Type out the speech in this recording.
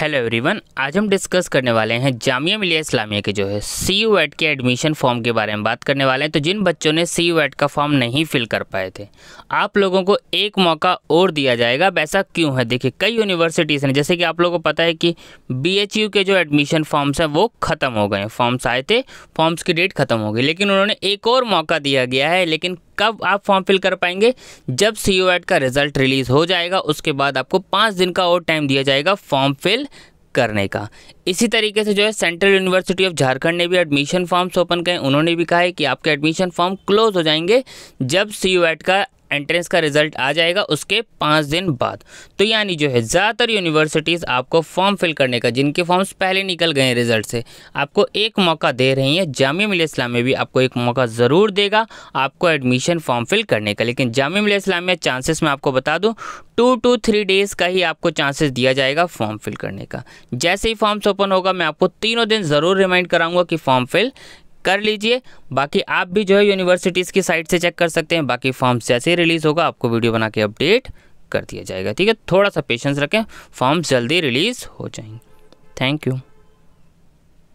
hello everyone आज हम discuss करने वाले हैं जामिया मिलिया इस्लामिया के जो है सी यू एड के एडमिशन फॉर्म के बारे में बात करने वाले हैं तो जिन बच्चों ने सी यू एड का फॉर्म नहीं फिल कर पाए थे आप लोगों को एक मौका और दिया जाएगा वैसा क्यों है देखिए कई यूनिवर्सिटीज़ हैं जैसे कि आप लोगों को पता है कि बी एच यू के जो एडमिशन फॉर्म्स हैं वो ख़त्म हो गए फॉर्म्स आए थे फॉर्म्स की डेट ख़त्म हो गई लेकिन उन्होंने एक और मौका दिया गया है लेकिन कब आप फॉर्म फिल कर पाएंगे जब सी का रिजल्ट रिलीज़ हो जाएगा उसके बाद आपको पाँच दिन का और टाइम दिया जाएगा फॉर्म फिल करने का इसी तरीके से जो है सेंट्रल यूनिवर्सिटी ऑफ झारखंड ने भी एडमिशन फॉर्म्स ओपन किए उन्होंने भी कहा है कि आपके एडमिशन फॉर्म क्लोज हो जाएंगे जब सी का एंट्रेंस का रिजल्ट आ जाएगा उसके पाँच दिन बाद तो यानी जो है ज़्यादातर यूनिवर्सिटीज़ आपको फॉर्म फिल करने का जिनके फॉर्म्स पहले निकल गए हैं रिजल्ट से आपको एक मौका दे रही हैं जामिया मिल इस्लामिया भी आपको एक मौका ज़रूर देगा आपको एडमिशन फॉर्म फिल करने का लेकिन जामिया मिल इस्लामिया चांसेस मैं आपको बता दूँ टू टू थ्री डेज़ का ही आपको चांसेस दिया जाएगा फॉर्म फिल करने का जैसे ही फॉर्म्स ओपन होगा मैं आपको तीनों दिन ज़रूर रिमाइंड कराऊंगा कि फॉर्म फिल कर लीजिए बाकी आप भी जो है यूनिवर्सिटीज़ की साइट से चेक कर सकते हैं बाकी फॉर्म्स जैसे ही रिलीज़ होगा आपको वीडियो बना के अपडेट कर दिया जाएगा ठीक है थोड़ा सा पेशेंस रखें फॉर्म्स जल्दी रिलीज़ हो जाएंगे थैंक यू